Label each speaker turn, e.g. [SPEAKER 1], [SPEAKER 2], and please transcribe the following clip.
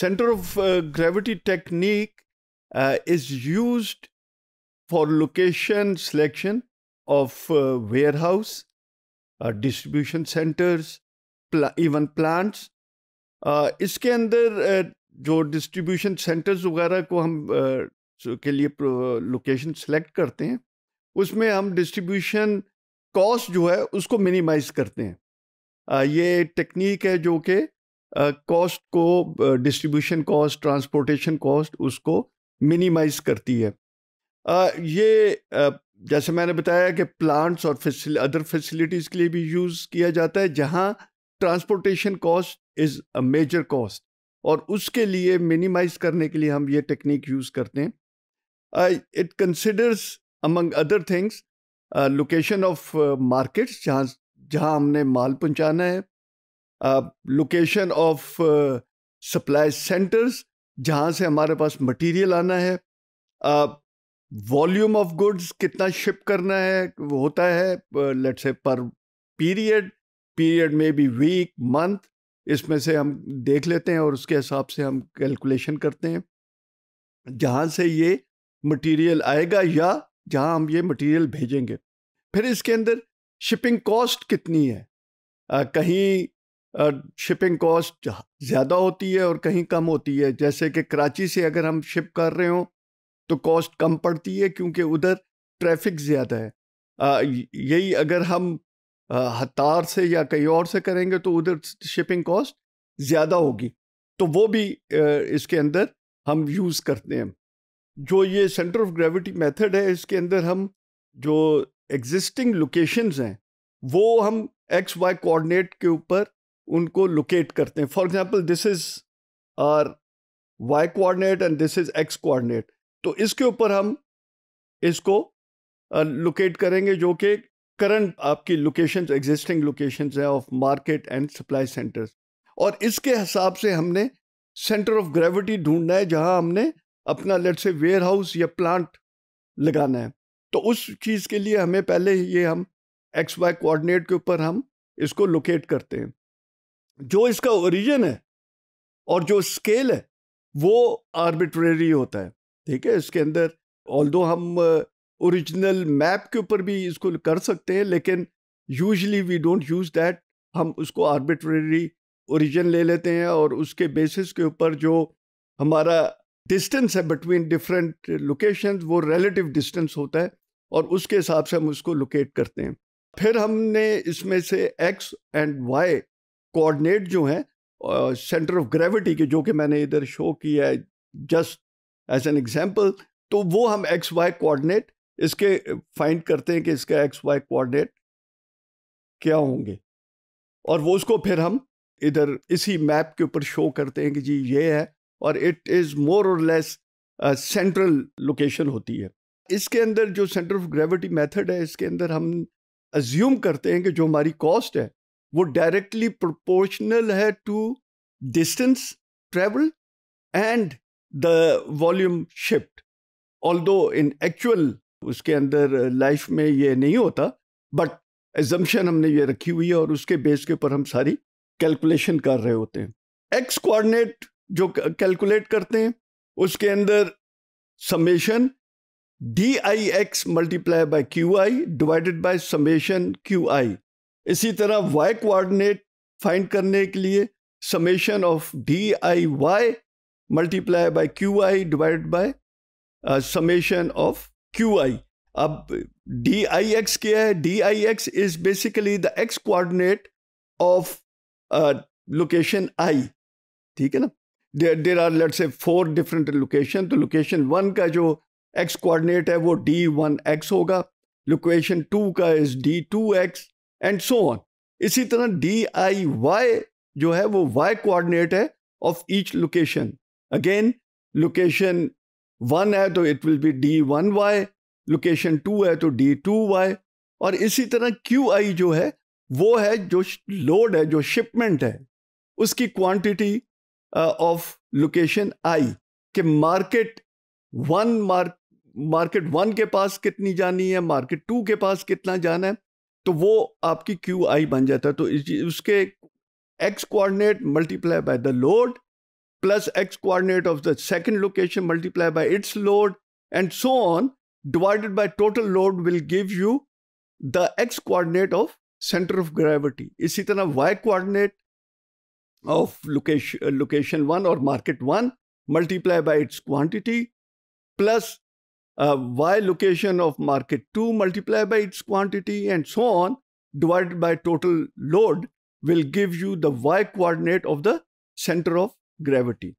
[SPEAKER 1] center of uh, gravity technique uh, is used for location selection of uh, warehouse, distribution centers, pl even plants. इसके अंदर जो distribution centres वगैरह को हम के लिए लोकेशन सेलेक्ट करते हैं उसमें हम डिस्ट्रीब्यूशन कॉस्ट जो है उसको मिनिमाइज करते हैं ये टेक्निक है जो कि कॉस्ट को डिस्ट्रीब्यूशन कॉस्ट ट्रांसपोर्टेशन कॉस्ट उसको मिनिमाइज करती है ये जैसे मैंने बताया कि प्लांट्स और अदर फैसिलिटीज़ के लिए भी यूज़ किया जाता है जहाँ transportation cost is a major cost और उसके लिए मिनिमाइज करने के लिए हम ये टेक्निक यूज़ करते हैं it considers among other things location of markets जहाँ जहाँ हमने माल पहुँचाना है लोकेशन ऑफ सप्लाई सेंटर्स जहाँ से हमारे पास मटेरियल आना है वॉल्यूम ऑफ गुड्स कितना शिप करना है वो होता है लेट्स से पर पीरियड पीरियड में भी वीक मंथ इसमें से हम देख लेते हैं और उसके हिसाब से हम कैलकुलेशन करते हैं जहाँ से ये मटेरियल आएगा या जहाँ हम ये मटेरियल भेजेंगे फिर इसके अंदर शिपिंग कॉस्ट कितनी है आ, कहीं शिपिंग कॉस्ट ज़्यादा होती है और कहीं कम होती है जैसे कि कराची से अगर हम शिप कर रहे हों तो कॉस्ट कम पड़ती है क्योंकि उधर ट्रैफिक ज़्यादा है यही अगर हम हतार से या कहीं और से करेंगे तो उधर शिपिंग कॉस्ट ज़्यादा होगी तो वो भी इसके अंदर हम यूज़ करते हैं जो ये सेंटर ऑफ ग्रेविटी मेथड है इसके अंदर हम जो एग्जिस्टिंग लोकेशंस हैं वो हम एक्स वाई कोऑर्डिनेट के ऊपर उनको लोकेट करते हैं for example this is our Y coordinate and this is X coordinate तो इसके ऊपर हम इसको लोकेट करेंगे जो कि करंट आपकी लोकेशंस एग्जिस्टिंग लोकेशंस हैं of market and supply centres और इसके हिसाब से हमने सेंटर ऑफ ग्रेविटी ढूंढना है जहां हमने अपना लेट से वेयर हाउस या प्लांट लगाना है तो उस चीज़ के लिए हमें पहले ये हम एक्स वाई कोऑर्डिनेट के ऊपर हम इसको लोकेट करते हैं जो इसका ओरिजिन है और जो स्केल है वो आर्बिट्रेरी होता है ठीक है इसके अंदर ऑल दो हम ओरिजिनल uh, मैप के ऊपर भी इसको कर सकते हैं लेकिन usually we don't use that हम उसको आर्बिट्रेरी ओरिजिन ले लेते हैं और उसके बेसिस के ऊपर जो हमारा डिस्टेंस है बिटवीन डिफरेंट लोकेशन वो रिलेटिव डिस्टेंस होता है और उसके हिसाब से हम उसको लोकेट करते हैं फिर हमने इसमें से एक्स एंड वाई कोऑर्डिनेट जो हैं सेंटर ऑफ ग्रेविटी के जो कि मैंने इधर शो किया है जस्ट एज एन एग्जाम्पल तो वो हम एक्स वाई कोऑर्डिनेट इसके फाइंड करते हैं कि इसका एक्स वाई कोऑर्डिनेट क्या होंगे और वो उसको फिर हम इधर इसी मैप के ऊपर शो करते हैं कि जी ये है और इट इज़ मोर और लेस सेंट्रल लोकेशन होती है इसके अंदर जो सेंटर ऑफ ग्रेविटी मेथड है इसके अंदर हम अज्यूम करते हैं कि जो हमारी कॉस्ट है वो डायरेक्टली प्रोपोर्शनल है to distance travel and the volume shift although in actual उसके अंदर लाइफ में ये नहीं होता बट एजम्पन हमने ये रखी हुई है और उसके बेस के ऊपर हम सारी कैलकुलेशन कर रहे होते हैं एक्स कोऑर्डिनेट जो कैलकुलेट करते हैं उसके अंदर summation D I X multiply by Q I divided by summation Q I इसी तरह वाई कोऑर्डिनेट फाइंड करने के लिए summation of D I Y multiply by Q I divide by summation of Q I अब D I X क्या है D I X is basically the X coordinate of location I ठीक है ना there there are let say four different location तो location one का जो X coordinate है वो डी वन एक्स होगा लोकेशन टू का is D two X and so on इसी तरह डी आई वाई जो है वो वाई कोऑर्डिनेट है of each location again location one है तो it will be D one Y location two है तो डी टू वाई और इसी तरह क्यू आई जो है वो है जो लोड है जो शिपमेंट है उसकी क्वांटिटी ऑफ लोकेशन आई कि market one mark market one के पास कितनी जानी है मार्केट टू के पास कितना जाना है तो वो आपकी क्यू आई बन जाता है तो उसके X coordinate multiply by the load plus X coordinate of the second location multiply by its load and so on divided by total load will give you the X coordinate of centre of gravity इसी तरह Y coordinate of location location one और market one multiply by its quantity plus uh, y location of market 2 multiplied by its quantity and so on divided by total load will give you the y coordinate of the center of gravity.